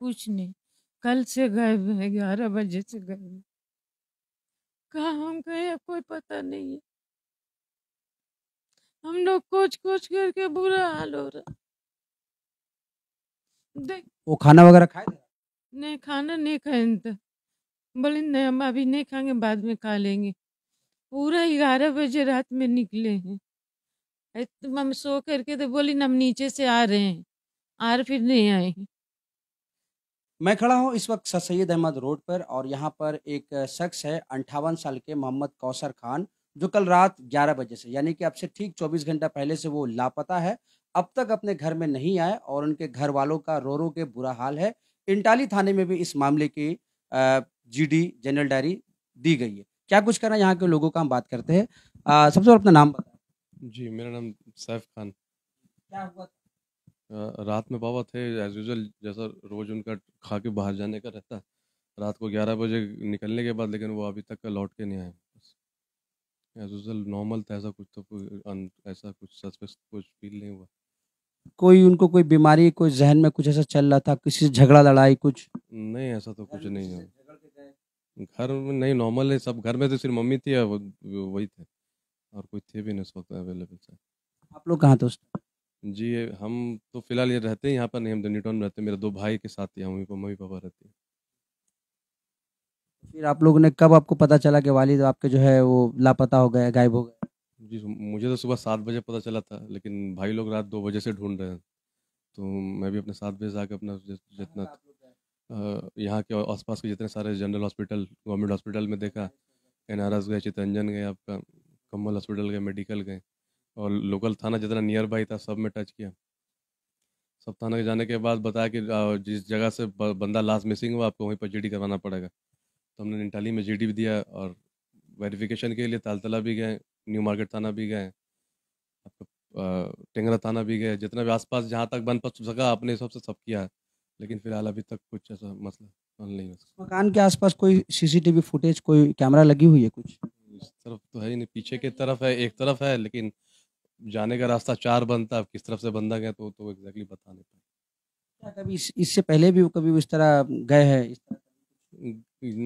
कुछ नहीं कल से गायब है ग्यारह बजे से गायब है कहा हम गए कोई पता नहीं है हम लोग कोच कोच करके बुरा हाल हो रहा देख वो खाना वगैरह खाए नहीं खाना नहीं खाए तो बोले नहीं हम अभी नहीं खाएंगे बाद में खा लेंगे पूरा ग्यारह बजे रात में निकले हैं तो हम सो करके तो बोली हम नीचे से आ रहे हैं आर फिर नहीं आए हैं मैं खड़ा हूँ इस वक्त सर सैद अहमद रोड पर और यहाँ पर एक शख्स है अंठावन साल के मोहम्मद कौसर खान जो कल रात 11 बजे से यानी कि अब से ठीक 24 घंटा पहले से वो लापता है अब तक अपने घर में नहीं आए और उनके घर वालों का रो रो के बुरा हाल है इंटाली थाने में भी इस मामले की जीडी जनरल डायरी दी गई है क्या कुछ करना यहाँ के लोगों का हम बात करते हैं सबसे अपना नाम बताए जी मेरा नाम सैफ खान क्या हुआ रात में बाबा थे एज यूजल जैसा रोज उनका खा के बाहर जाने का रहता रात को ग्यारह बजे निकलने के बाद लेकिन वो अभी तक लौट के नहीं आए एज यूजल नॉर्मल था ऐसा कुछ तो ऐसा कुछ सस्पेक्ट कुछ फील नहीं हुआ कोई उनको कोई बीमारी कोई जहन में कुछ ऐसा चल रहा था किसी से झगड़ा लड़ाई कुछ नहीं ऐसा तो कुछ नहीं है घर में नहीं नॉर्मल है सब घर में तो सिर्फ मम्मी थी वही थे और कोई थे भी नहीं उस वक्त अवेलेबल आप लोग कहाँ थे उस टाइम जी, हम तो फ़िलहाल ये रहते हैं यहाँ पर नहीं, हम तो में रहते हैं, मेरे दो भाई के साथ ही हम मम्मी मम्मी-पापा रहते हैं। फिर आप लोगों ने कब आपको पता चला कि वालिद आपके जो है वो लापता हो गए, गायब हो गए? जी, मुझे तो सुबह सात बजे पता चला था, लेकिन भाई लोग रात दो बजे से ढूँढ रहे हैं। तो मैं भी अपने सात बजे जाकर अपना जितना यहाँ के आस-पास के जितने सारे जनरल हॉस्पिटल, गवर्नमेंट हॉस्पिटल में देखा, एन गए, चितरंजन गए, आपका कम्बल हॉस्पिटल गए, मेडिकल गए। और लोकल थाना जितना नियर बाई था सब में टच किया सब थाना के जाने के बाद बताया कि जिस जगह से बंदा लास्ट मिसिंग हुआ आपको वहीं पर जी करवाना पड़ेगा तो हमने निटाली में जी भी दिया और वेरिफिकेशन के लिए तालतला भी गए न्यू मार्केट थाना भी गए आपका टेंगरा थाना भी गए जितना भी आसपास जहाँ तक बन पच सका अपने हिसाब से सब किया है लेकिन फिलहाल अभी तक कुछ ऐसा मसला नहीं मकान के आसपास कोई सीसीटीवी फुटेज कोई कैमरा लगी हुई है कुछ इस तरफ तो है ही नहीं पीछे की तरफ है एक तरफ है लेकिन जाने का रास्ता चार बनता किस तरफ से बंदा गया तो तो एग्जैक्टली बता नहीं पाए कभी इस, इससे पहले भी वो कभी इस तरह गए हैं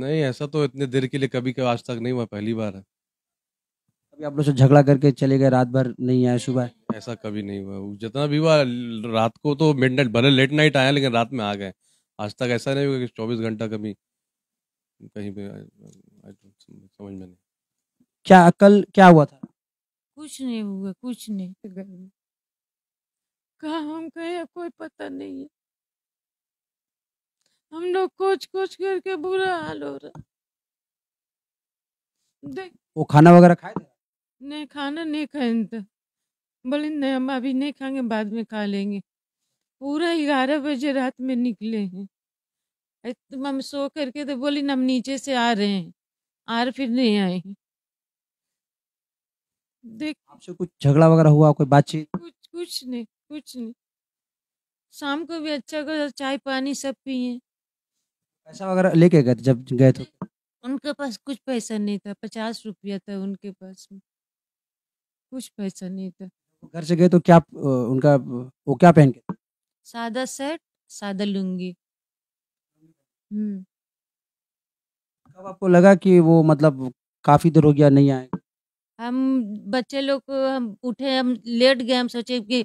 नहीं ऐसा तो इतने देर के लिए कभी कभी आज तक नहीं हुआ पहली बार है कभी आप लोग से झगड़ा करके चले गए रात भर नहीं आए सुबह ऐसा कभी नहीं हुआ जितना भी हुआ रात को तो मिड नाइट भले लेट नाइट आया लेकिन रात में आ गए आज तक ऐसा नहीं हुआ कि चौबीस घंटा कभी कहीं पे समझ में नहीं क्या कल क्या हुआ था कुछ नहीं हुआ कुछ नहीं कहा हम कहे कोई पता नहीं है हम लोग कोच कुछ करके बुरा हाल हो रहा देख वो खाना वगैरह खाए थे नहीं खाना नहीं खाए था बोले नहीं हम अभी नहीं खाएंगे बाद में खा लेंगे पूरा ग्यारह बजे रात में निकले हैं हम सो करके तो बोली हम नीचे से आ रहे हैं आर फिर नहीं आए हैं देख आपसे कुछ झगड़ा वगैरह हुआ कोई बातचीत कुछ कुछ नहीं कुछ नहीं शाम को भी अच्छा कर चाय पानी सब पिए पैसा वगैरह लेके गए जब गए थे उनके पास कुछ पैसा नहीं था पचास रुपया था उनके पास में कुछ पैसा नहीं था घर से गए तो क्या उनका वो क्या पहन के सादा सेट सादा लुंगी हम्म कब आपको लगा कि वो मतलब काफी देर हो गया नहीं आएगा हम बच्चे लोग को हम उठे हम लेट गए हम सोचे कि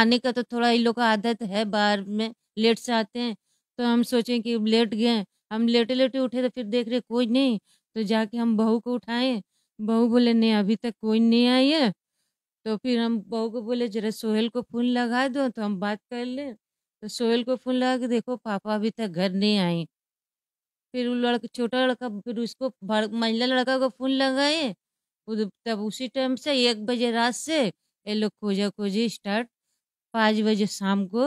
आने का तो थोड़ा इन लोग का आदत है बाहर में लेट से आते हैं तो हम सोचे कि लेट गए हम लेटे-लेटे उठे तो फिर देख रहे कोई नहीं तो जाके हम बहू को उठाए बहू बोले नहीं अभी तक कोई नहीं आई है। तो फिर हम बहू को बोले जरा सोहेल को फ़ोन लगा दो तो हम बात कर लें। तो सोहेल को फ़ोन लगा के देखो पापा अभी तक घर नहीं आए। फिर वो लड़का छोटा लड़का फिर उसको महिला लड़का को फ़ोन लगाए। तब उसी टाइम से एक बजे रात से ये लोग खोजा खोजी स्टार्ट पाँच बजे शाम को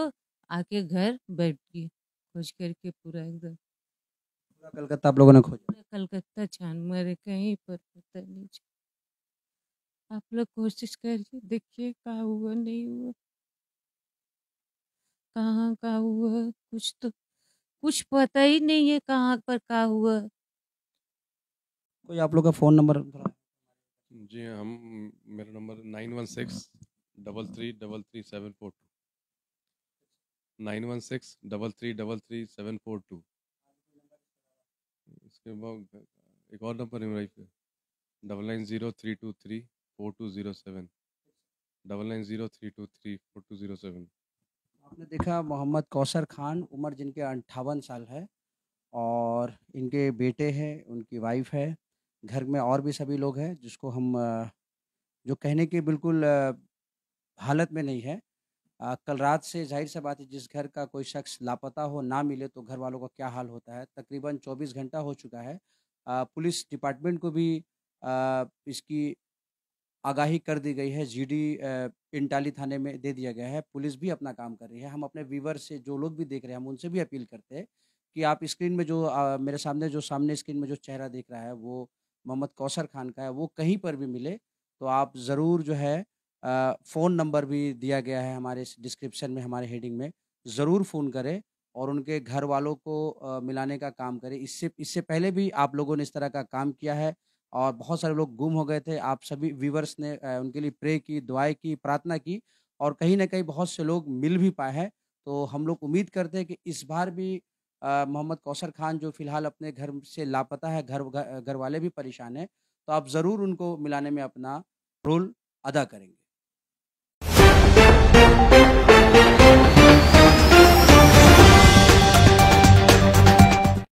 आके घर बैठ गए खोज करके पूरा एकदम पूरा कलकत्ता आप लोगों ने खोजा कलकत्ता छान मारे कहीं पर पता नहीं आप लोग कोशिश करिए देखिए कहा हुआ नहीं हुआ कहाँ का हुआ कुछ तो कुछ पता ही नहीं है कहाँ पर का हुआ कोई आप लोग का फोन नंबर थोड़ा जी हाँ, हम मेरा number nine one six double three double three seven four two nine one six double three double three seven four two इसके बाद एक और नंबर है मेरा double nine zero three two three four two zero seven double nine zero three two three four two zero seven आपने देखा मोहम्मद कौसर खान उम्र जिनके अंठावन साल है और इनके बेटे हैं उनकी वाइफ है घर में और भी सभी लोग हैं जिसको हम जो कहने के बिल्कुल हालत में नहीं है आ, कल रात से ज़ाहिर सा बात है जिस घर का कोई शख्स लापता हो ना मिले तो घर वालों का क्या हाल होता है तकरीबन 24 घंटा हो चुका है आ, पुलिस डिपार्टमेंट को भी आ, इसकी आगाही कर दी गई है जीडी इंटाली थाने में दे दिया गया है पुलिस भी अपना काम कर रही है हम अपने व्यूवर से जो लोग भी देख रहे हैं हम उनसे भी अपील करते हैं कि आप स्क्रीन में जो आ, मेरे सामने जो सामने स्क्रीन में जो चेहरा देख रहा है वो मोहम्मद कौसर खान का है वो कहीं पर भी मिले तो आप ज़रूर जो है फ़ोन नंबर भी दिया गया है हमारे डिस्क्रिप्शन में हमारे हेडिंग में ज़रूर फ़ोन करें और उनके घर वालों को आ, मिलाने का काम करें इससे इससे पहले भी आप लोगों ने इस तरह का काम किया है और बहुत सारे लोग गुम हो गए थे आप सभी व्यूवर्स ने आ, उनके लिए प्रे की दुआएं की प्रार्थना की और कहीं ना कहीं बहुत से लोग मिल भी पाए हैं तो हम लोग उम्मीद करते हैं कि इस बार भी मोहम्मद कौसर खान जो फ़िलहाल अपने घर से लापता है घर घर वाले भी परेशान हैं तो आप ज़रूर उनको मिलाने में अपना रोल अदा करेंगे